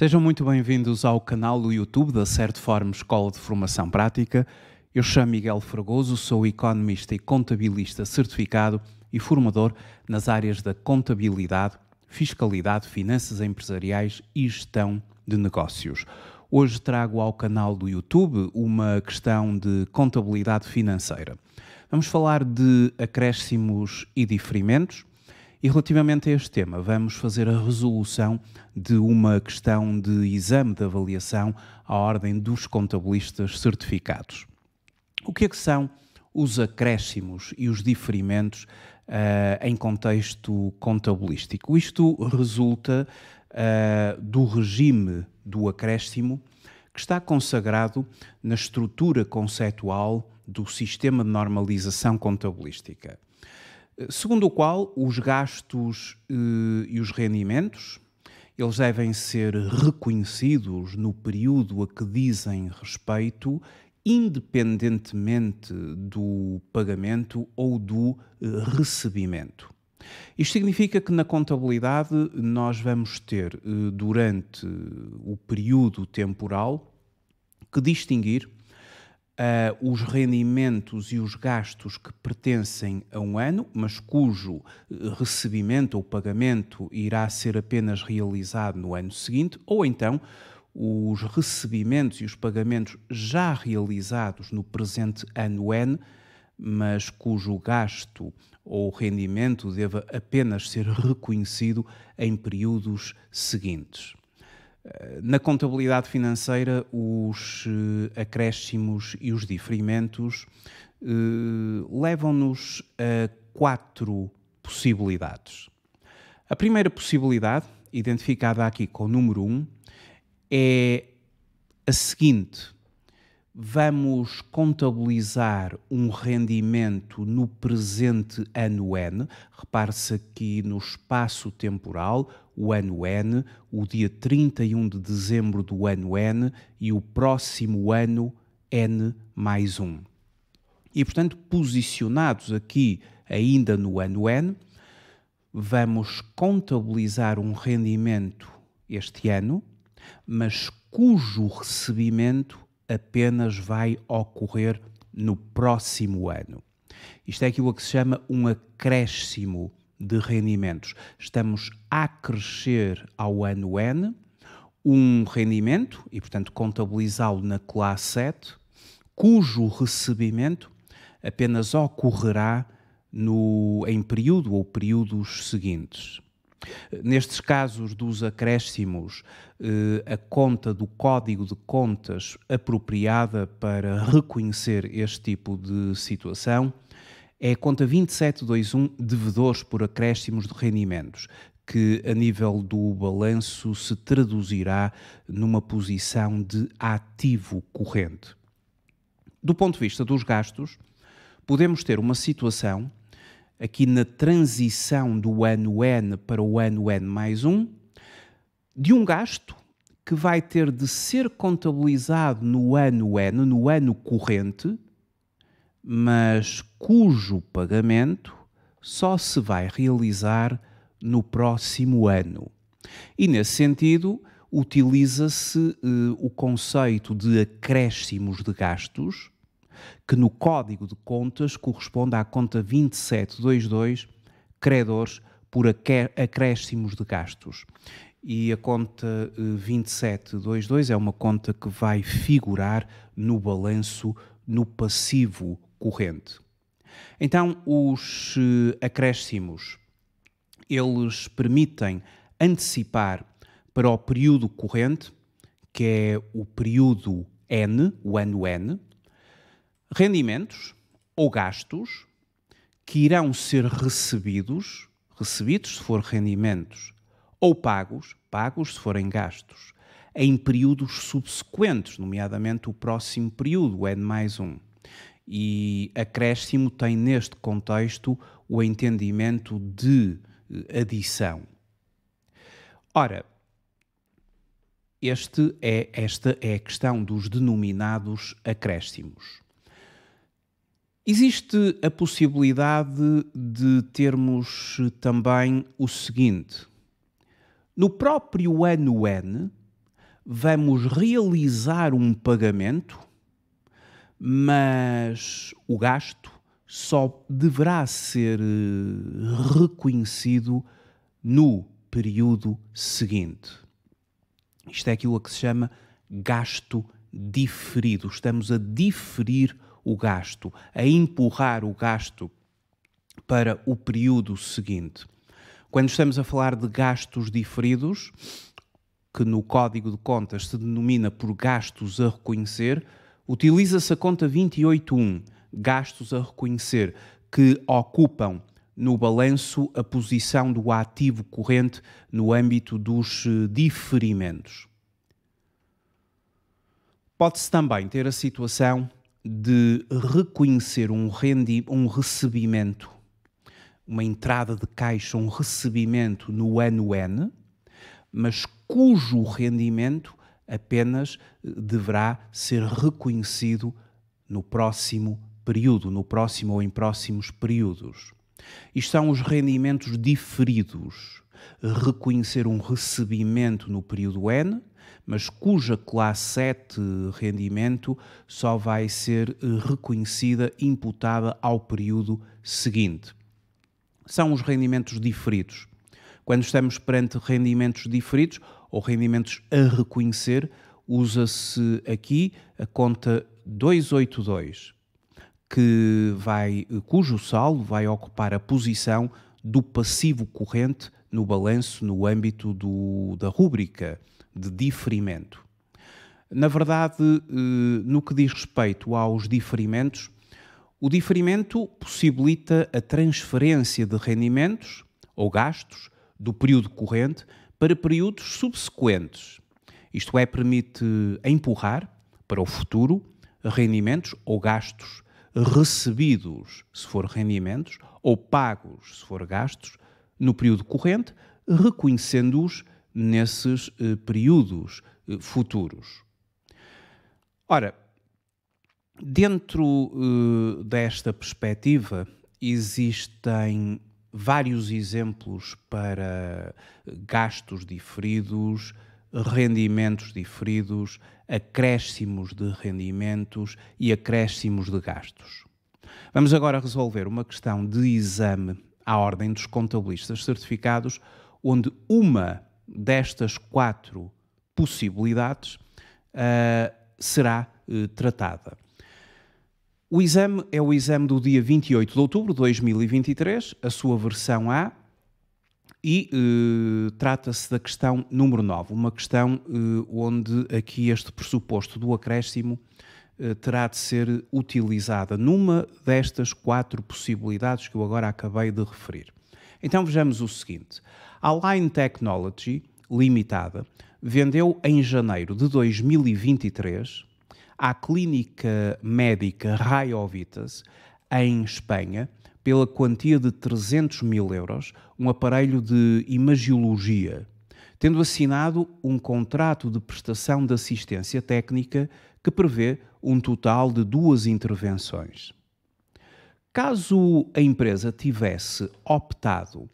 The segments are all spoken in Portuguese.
Sejam muito bem-vindos ao canal do YouTube da Forma Escola de Formação Prática. Eu chamo Miguel Fregoso, sou economista e contabilista certificado e formador nas áreas da contabilidade, fiscalidade, finanças empresariais e gestão de negócios. Hoje trago ao canal do YouTube uma questão de contabilidade financeira. Vamos falar de acréscimos e diferimentos, e relativamente a este tema, vamos fazer a resolução de uma questão de exame de avaliação à ordem dos contabilistas certificados. O que é que são os acréscimos e os diferimentos uh, em contexto contabilístico? Isto resulta uh, do regime do acréscimo que está consagrado na estrutura conceitual do sistema de normalização contabilística segundo o qual os gastos eh, e os rendimentos eles devem ser reconhecidos no período a que dizem respeito, independentemente do pagamento ou do eh, recebimento. Isto significa que na contabilidade nós vamos ter, eh, durante o período temporal, que distinguir uh, os rendimentos e os gastos que pertencem a um ano, mas cujo eh, recebimento ou pagamento irá ser apenas realizado no ano seguinte, ou então os recebimentos e os pagamentos já realizados no presente ano N, mas cujo gasto ou rendimento deva apenas ser reconhecido em períodos seguintes. Na contabilidade financeira, os eh, acréscimos e os diferimentos uh, levam-nos a quatro possibilidades. A primeira possibilidade, identificada aqui com o número 1, um, é a seguinte: vamos contabilizar um rendimento no presente ano N. Repare-se aqui no espaço temporal, o ano N, o dia 31 de dezembro do ano N e o próximo ano N mais 1. E, portanto, posicionados aqui ainda no ano N, vamos contabilizar um rendimento este ano, mas cujo recebimento apenas vai ocorrer no próximo ano. Isto é aquilo que se chama um acréscimo de rendimentos. Estamos a crescer ao ano N um rendimento, e portanto contabilizá-lo na classe 7, cujo recebimento apenas ocorrerá no, em período ou períodos seguintes. Nestes casos dos acréscimos, eh, a conta do código de contas apropriada para reconhecer este tipo de situação é a conta 2721, devedores por acréscimos de rendimentos, que a nível do balanço se traduzirá numa posição de ativo corrente. Do ponto de vista dos gastos, podemos ter uma situação aqui na transição do ano N para o ano N mais 1, de um gasto que vai ter de ser contabilizado no ano N, no ano corrente, mas cujo pagamento só se vai realizar no próximo ano. E nesse sentido, utiliza-se eh, o conceito de acréscimos de gastos, que no Código de Contas corresponde à conta 2722, credores por acréscimos de gastos. E a conta 2722 eh, é uma conta que vai figurar no balanço no passivo corrente. Então, os eh, acréscimos, eles permitem antecipar para o período corrente, que é o período N, o ano N, rendimentos ou gastos que irão ser recebidos, recebidos se for rendimentos, ou pagos, pagos se forem gastos, em períodos subsequentes, nomeadamente o próximo período, o N mais 1. E acréscimo tem neste contexto o entendimento de eh, adição. Ora, este é, esta é a questão dos denominados acréscimos. Existe a possibilidade de termos também o seguinte: no próprio ano N, vamos realizar um pagamento mas o gasto só deverá ser eh, reconhecido no período seguinte. Isto é aquilo a que se chama gasto diferido. Estamos a diferir o gasto, a empurrar o gasto para o período seguinte. Quando estamos a falar de gastos diferidos, que no Código de Contas se denomina por gastos a reconhecer, Utiliza-se a conta 28.1, gastos a reconhecer, que ocupam no balanço a posição do ativo corrente no âmbito dos eh, diferimentos. Pode-se também ter a situação de reconhecer um, rendi um recebimento, uma entrada de caixa, um recebimento no ano N, mas cujo rendimento apenas eh, deverá ser reconhecido no próximo período, no próximo ou em próximos períodos. Isto são os rendimentos diferidos. Reconhecer um recebimento no período N, mas cuja classe 7 rendimento só vai ser eh, reconhecida, imputada ao período seguinte. São os rendimentos diferidos. Quando estamos perante rendimentos diferidos, ou rendimentos a reconhecer, usa-se aqui a conta 282, que vai, cujo saldo vai ocupar a posição do passivo corrente no balanço no âmbito do, da rúbrica de diferimento. Na verdade, eh, no que diz respeito aos diferimentos, o diferimento possibilita a transferência de rendimentos ou gastos do período corrente para períodos subsequentes. Isto é, permite empurrar para o futuro rendimentos ou gastos recebidos, se for rendimentos, ou pagos, se for gastos, no período corrente, reconhecendo-os nesses eh, períodos eh, futuros. Ora, dentro eh, desta perspectiva, existem vários exemplos para gastos diferidos, rendimentos diferidos, acréscimos de rendimentos e acréscimos de gastos. Vamos agora resolver uma questão de exame à ordem dos contabilistas certificados, onde uma destas quatro possibilidades uh, será uh, tratada. O exame é o exame do dia 28 de outubro de 2023, a sua versão A, e eh, trata-se da questão número 9, uma questão eh, onde aqui este pressuposto do acréscimo eh, terá de ser utilizada numa destas quatro possibilidades que eu agora acabei de referir. Então vejamos o seguinte: a Line Technology Limitada vendeu em janeiro de 2023 à clínica médica Raiovitas, em Espanha, pela quantia de 300 mil euros, um aparelho de imagiologia, tendo assinado um contrato de prestação de assistência técnica que prevê um total de duas intervenções. Caso a empresa tivesse optado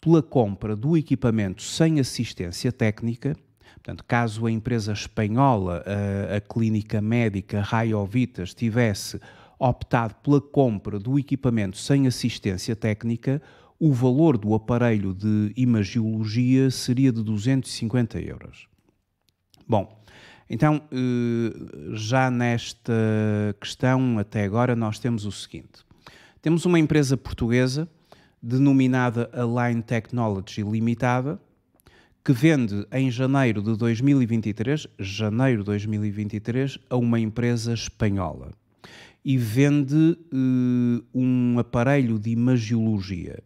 pela compra do equipamento sem assistência técnica, Portanto, caso a empresa espanhola, a, a clínica médica Raiovitas, tivesse optado pela compra do equipamento sem assistência técnica, o valor do aparelho de imagiologia seria de 250 euros. Bom, então, eh, já nesta questão, até agora, nós temos o seguinte: temos uma empresa portuguesa denominada Align Technology Limitada, que vende em janeiro de 2023, janeiro de 2023, a uma empresa espanhola e vende uh, um aparelho de imagiologia.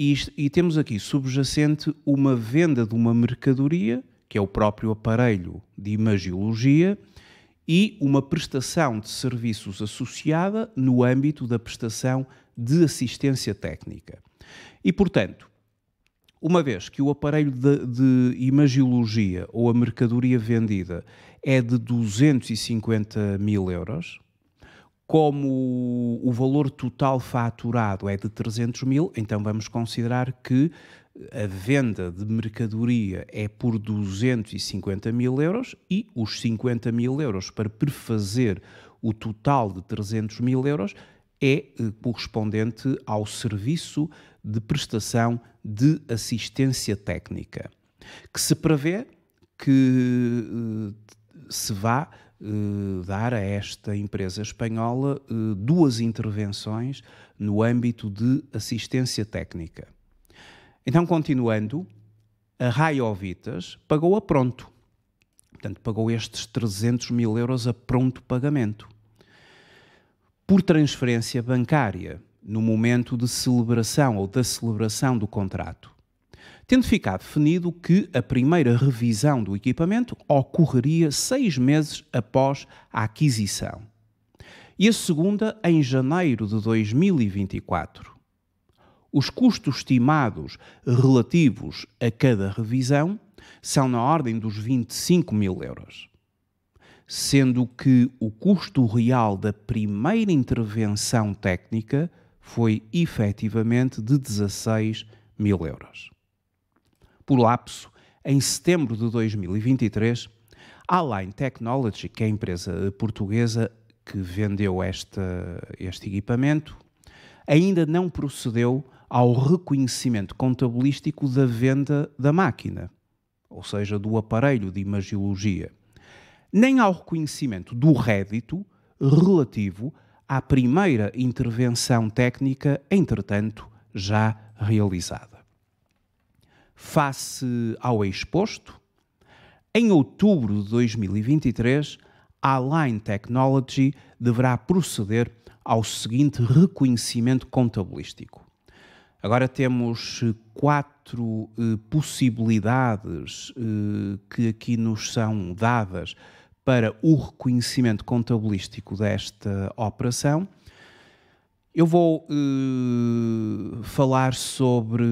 E, e, temos aqui subjacente uma venda de uma mercadoria, que é o próprio aparelho de imagiologia, e uma prestação de serviços associada no âmbito da prestação de assistência técnica. E, portanto, uma vez que o aparelho de, de imagiologia ou a mercadoria vendida é de 250 mil euros, como o valor total faturado é de 300 mil, então vamos considerar que a venda de mercadoria é por 250 mil euros e os 50 mil euros para prefazer o total de 300 mil euros é eh, correspondente ao serviço de prestação de assistência técnica, que se prevê que eh, se vá eh, dar a esta empresa espanhola duas intervenções no âmbito de assistência técnica. Então, continuando, a Raiovitas pagou a pronto. Portanto, pagou estes 300 mil euros a pronto pagamento por transferência bancária no momento de celebração ou da celebração do contrato, tendo ficado definido que a primeira revisão do equipamento ocorreria seis meses após a aquisição e a segunda em janeiro de 2024. Os custos estimados relativos a cada revisão são na ordem dos 25 mil euros sendo que o custo real da primeira intervenção técnica foi efetivamente de 16 mil euros. Por lapso, em setembro de 2023, Align Technology, que é a empresa portuguesa que vendeu este equipamento, ainda não procedeu ao reconhecimento contabilístico da venda da máquina, ou seja, do aparelho de imagiologia nem ao reconhecimento do rédito relativo à primeira intervenção técnica, entretanto, já realizada. Face ao exposto, em outubro de 2023, a Line Technology deverá proceder ao seguinte reconhecimento contabilístico. Agora temos eh, quatro eh, possibilidades eh, que aqui nos são dadas para o reconhecimento contabilístico desta operação. Eu vou uh, falar sobre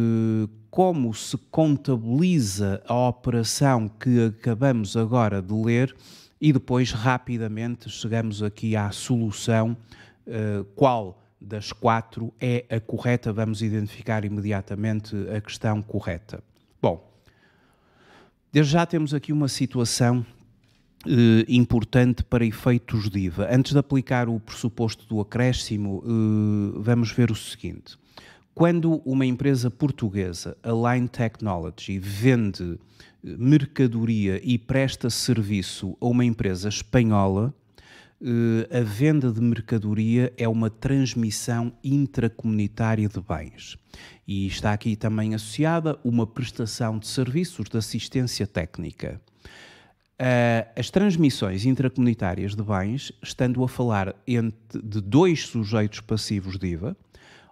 como se contabiliza a operação que acabamos agora de ler e depois rapidamente chegamos aqui à solução, uh, qual das quatro é a correta. Vamos identificar imediatamente a questão correta. Bom, desde já temos aqui uma situação eh, importante para efeitos DIVA. Antes de aplicar o pressuposto do acréscimo, eh, vamos ver o seguinte. Quando uma empresa portuguesa, Align Technology, vende eh, mercadoria e presta serviço a uma empresa espanhola, eh, a venda de mercadoria é uma transmissão intracomunitária de bens. E está aqui também associada uma prestação de serviços de assistência técnica. Uh, as transmissões intracomunitárias de bens, estando a falar entre, de dois sujeitos passivos de IVA,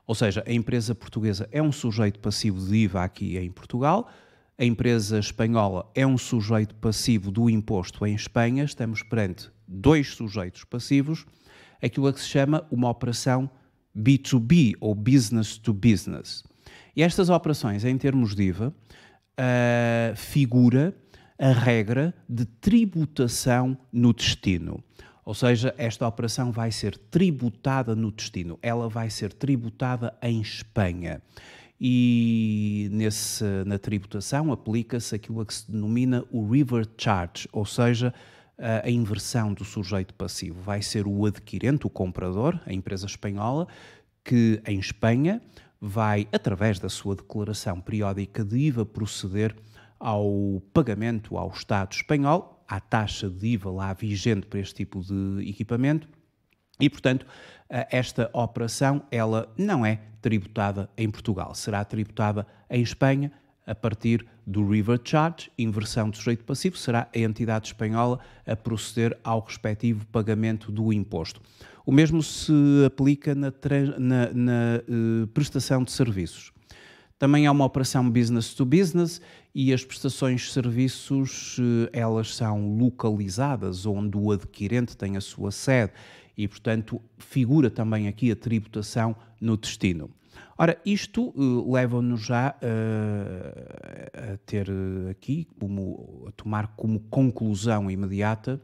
ou seja, a empresa portuguesa é um sujeito passivo de IVA aqui em Portugal, a empresa espanhola é um sujeito passivo do imposto em Espanha, estamos perante dois sujeitos passivos, aquilo a que se chama uma operação B2B ou business to business. E estas operações, em termos de IVA, uh, eh, figura a regra de tributação no destino. Ou seja, esta operação vai ser tributada no destino, ela vai ser tributada em Espanha. E nesse, na tributação aplica-se aquilo a que se denomina o river charge, ou seja, a inversão do sujeito passivo. Vai ser o adquirente, o comprador, a empresa espanhola, que em Espanha vai, através da sua declaração periódica de IVA, proceder a ao pagamento ao Estado espanhol, à taxa de IVA lá vigente para este tipo de equipamento, e, portanto, esta operação ela não é tributada em Portugal, será tributada em Espanha a partir do River Charge, inversão do sujeito passivo, será a entidade espanhola a proceder ao respectivo pagamento do imposto. O mesmo se aplica na, na, na eh, prestação de serviços. Também é uma operação business to business e as prestações de serviços eh, elas são localizadas onde o adquirente tem a sua sede e, portanto, figura também aqui a tributação no destino. Ora, isto uh, leva-nos já uh, a ter aqui, como, a tomar como conclusão imediata,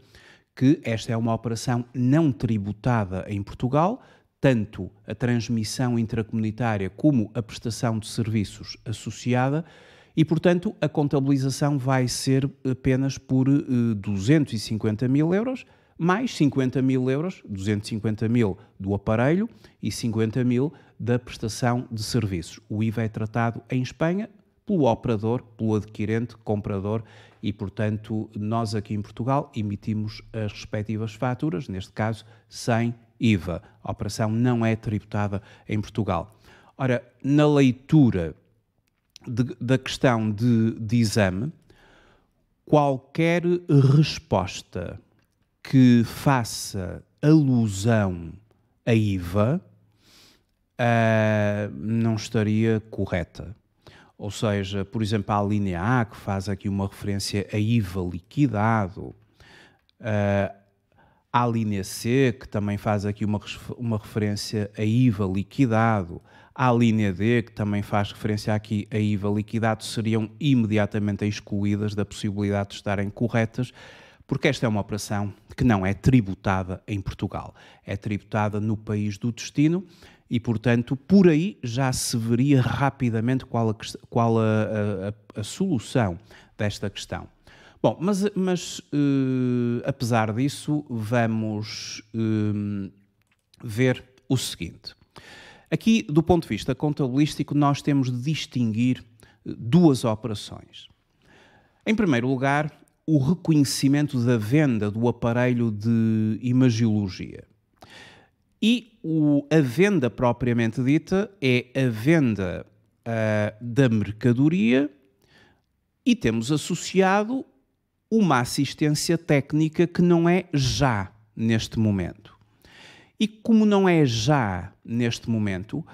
que esta é uma operação não tributada em Portugal, tanto a transmissão intracomunitária como a prestação de serviços associada, e, portanto, a contabilização vai ser apenas por 250 eh, mil euros, mais 50 mil euros, 250 mil do aparelho e 50 mil da prestação de serviços. O IVA é tratado em Espanha pelo operador, pelo adquirente, comprador e, portanto, nós aqui em Portugal emitimos as respectivas faturas, neste caso sem IVA. A operação não é tributada em Portugal. Ora, na leitura de, da questão de, de exame, qualquer resposta que faça alusão a IVA uh, eh, não estaria correta. Ou seja, por exemplo, a linha A, que faz aqui uma referência a IVA liquidado, eh, à linha C, que também faz aqui uma, uma referência a IVA liquidado, à linha D, que também faz referência aqui a IVA liquidado, seriam imediatamente excluídas da possibilidade de estarem corretas, porque esta é uma operação que não é tributada em Portugal, é tributada no país do destino e, portanto, por aí já se veria rapidamente qual a, qual a, a, a solução desta questão. Bom, mas, mas uh, apesar disso, vamos uh, ver o seguinte. Aqui, do ponto de vista contabilístico, nós temos de distinguir eh, duas operações. Em primeiro lugar, o reconhecimento da venda do aparelho de imagiologia. E o, a venda propriamente dita é a venda uh, da mercadoria e temos associado uma assistência técnica que não é já neste momento. E como não é já neste momento,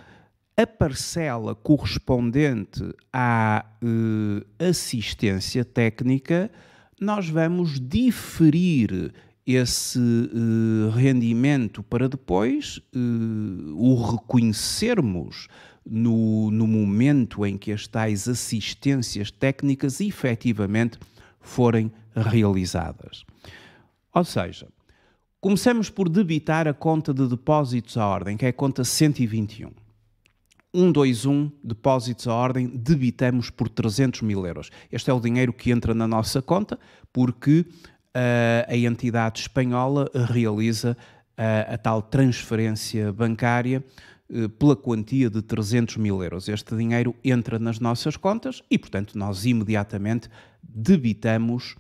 a parcela correspondente à uh, assistência técnica, nós vamos diferir esse uh, rendimento para depois uh, o reconhecermos no, no momento em que as tais assistências técnicas efetivamente forem realizadas. Ou seja, começamos por debitar a conta de depósitos à ordem, que é a conta 121. 121 depósitos à ordem, debitamos por 300 mil euros. Este é o dinheiro que entra na nossa conta, porque uh, a entidade espanhola realiza uh, a tal transferência bancária eh, pela quantia de 300 mil euros. Este dinheiro entra nas nossas contas e, portanto, nós imediatamente debitamos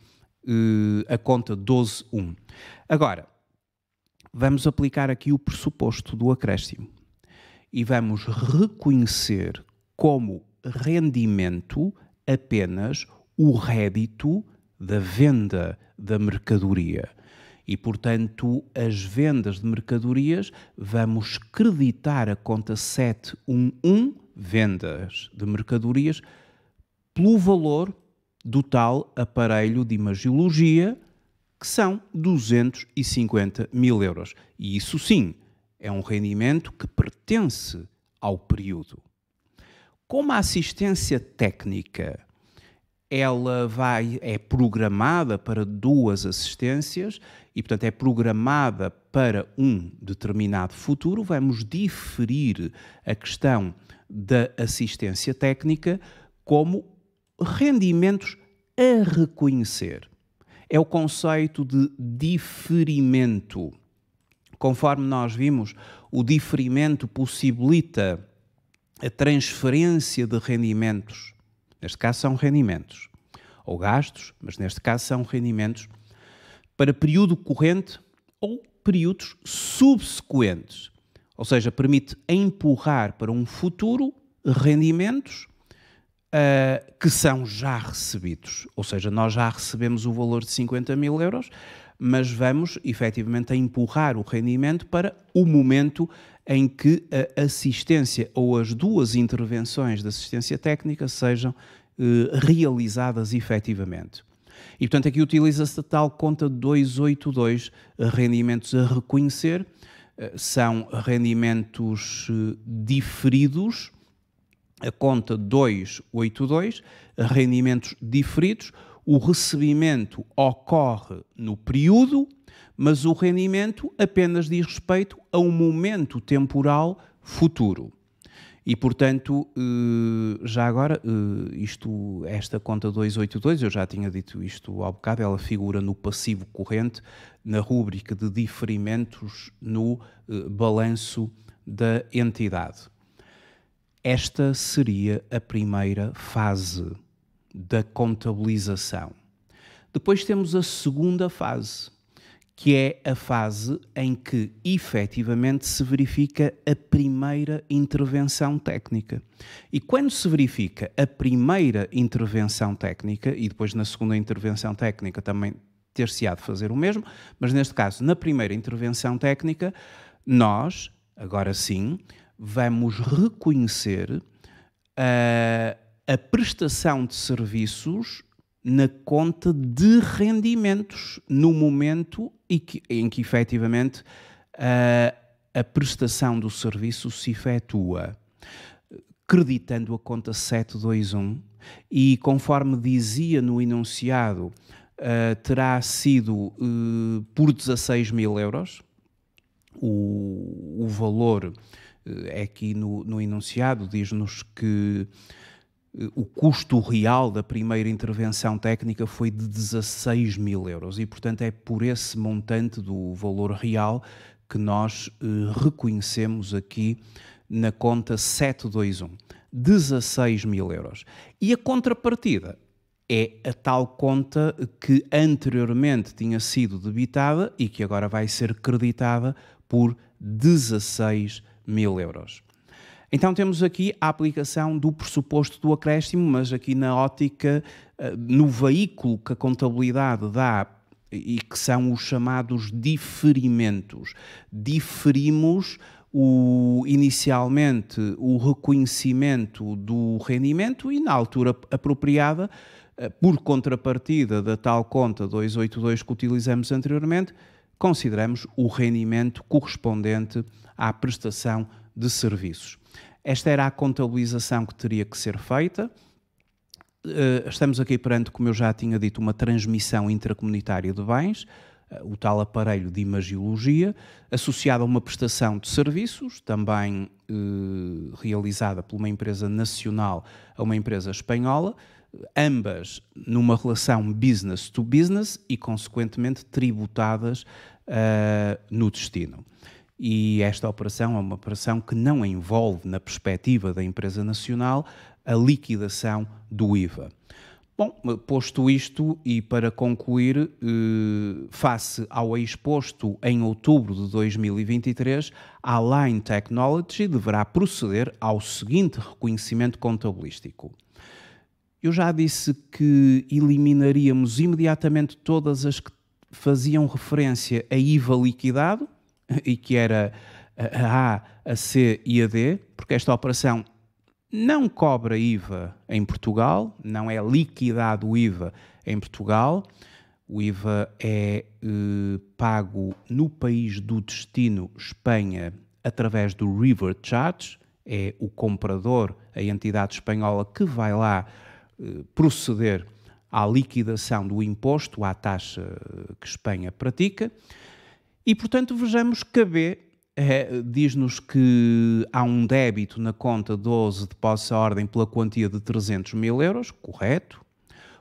eh, a conta 12.1. Agora, vamos aplicar aqui o pressuposto do acréscimo e vamos reconhecer como rendimento apenas o rédito da venda da mercadoria e, portanto, as vendas de mercadorias vamos creditar a conta 711 vendas de mercadorias pelo valor do tal aparelho de imagiologia que são 250 mil euros. E isso sim é um rendimento que pertence ao período. Como a assistência técnica ela vai, é programada para duas assistências e, portanto, é programada para um determinado futuro. Vamos diferir a questão da assistência técnica como rendimentos a reconhecer. É o conceito de diferimento. Conforme nós vimos, o diferimento possibilita a transferência de rendimentos neste caso são rendimentos, ou gastos, mas neste caso são rendimentos, para período corrente ou períodos subsequentes. Ou seja, permite empurrar para um futuro rendimentos uh, que são já recebidos. Ou seja, nós já recebemos o valor de 50 mil euros, mas vamos efetivamente empurrar o rendimento para o momento em que a assistência ou as duas intervenções de assistência técnica sejam eh, realizadas efetivamente. E, portanto, aqui utiliza-se a tal conta 282, eh, rendimentos a reconhecer, eh, são rendimentos eh, diferidos, a conta 282, rendimentos diferidos, o recebimento ocorre no período, mas o rendimento apenas diz respeito a um momento temporal futuro. E, portanto, eh, já agora, eh, isto, esta conta 282, eu já tinha dito isto há bocado, ela figura no passivo corrente, na rúbrica de diferimentos no eh, balanço da entidade. Esta seria a primeira fase da contabilização. Depois temos a segunda fase, que é a fase em que efetivamente se verifica a primeira intervenção técnica. E quando se verifica a primeira intervenção técnica, e depois na segunda intervenção técnica também ter-se-á de fazer o mesmo, mas neste caso, na primeira intervenção técnica, nós, agora sim, vamos reconhecer a. Uh, eh, a prestação de serviços na conta de rendimentos no momento em que, em que efetivamente a, a prestação do serviço se efetua, creditando a conta 721 e conforme dizia no enunciado, uh, terá sido uh, por 16 mil euros o, o valor uh, é aqui no, no enunciado diz-nos que o custo real da primeira intervenção técnica foi de 16 mil euros e, portanto, é por esse montante do valor real que nós eh, reconhecemos aqui na conta 721. 16 mil euros. E a contrapartida é a tal conta que anteriormente tinha sido debitada e que agora vai ser creditada por 16 mil euros. Então temos aqui a aplicação do pressuposto do acréscimo, mas aqui na ótica, eh, no veículo que a contabilidade dá e que são os chamados diferimentos. Diferimos o, inicialmente o reconhecimento do rendimento e, na altura apropriada, eh, por contrapartida da tal conta 282 que utilizamos anteriormente, consideramos o rendimento correspondente à prestação de serviços. Esta era a contabilização que teria que ser feita. Eh, estamos aqui perante, como eu já tinha dito, uma transmissão intracomunitária de bens, eh, o tal aparelho de imagiologia, associado a uma prestação de serviços, também eh, realizada por uma empresa nacional a uma empresa espanhola, ambas numa relação business to business e, consequentemente, tributadas no destino. E esta operação é uma operação que não envolve, na perspectiva da empresa nacional, a liquidação do IVA. Bom, posto isto e para concluir, eh, face ao exposto em outubro de 2023, a Line Technology deverá proceder ao seguinte reconhecimento contabilístico. Eu já disse que eliminaríamos imediatamente todas as que faziam referência a IVA liquidado, e que era a A, a C e a D, porque esta operação não cobra IVA em Portugal, não é liquidado o IVA em Portugal. O IVA é eh, pago no país do destino, Espanha, através do River Charge. É o comprador, a entidade espanhola, que vai lá eh, proceder à liquidação do imposto, à taxa eh, que Espanha pratica. E, portanto, vejamos que B é, diz-nos que há um débito na conta 12 de posse ordem pela quantia de 300 mil euros, correto.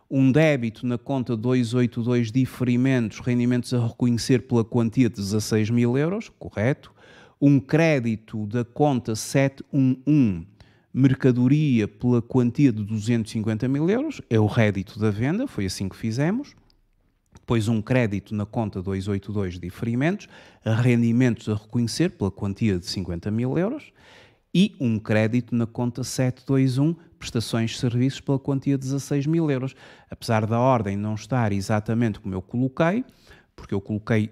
Um débito na conta 282 diferimentos, rendimentos a reconhecer pela quantia de 16 mil euros, correto. Um crédito da conta 711 mercadoria pela quantia de 250 mil euros, é o rédito da venda, foi assim que fizemos pois um crédito na conta 282 de diferimentos, rendimentos a reconhecer pela quantia de 50 mil euros e um crédito na conta 721, prestações de serviços pela quantia de 16 mil euros. Apesar da ordem não estar exatamente como eu coloquei, porque eu coloquei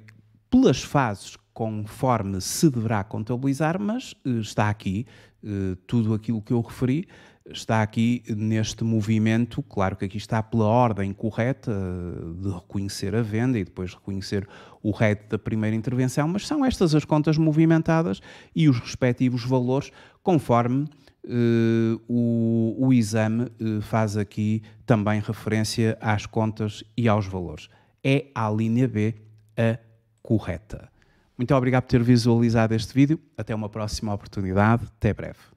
pelas fases conforme se deverá contabilizar, mas eh, está aqui eh, tudo aquilo que eu referi está aqui neste movimento, claro que aqui está pela ordem correta eh, de reconhecer a venda e depois reconhecer o RED da primeira intervenção, mas são estas as contas movimentadas e os respectivos valores conforme eh, o, o, exame eh, faz aqui também referência às contas e aos valores. É a linha B a correta. Muito obrigado por ter visualizado este vídeo. Até uma próxima oportunidade. Até breve.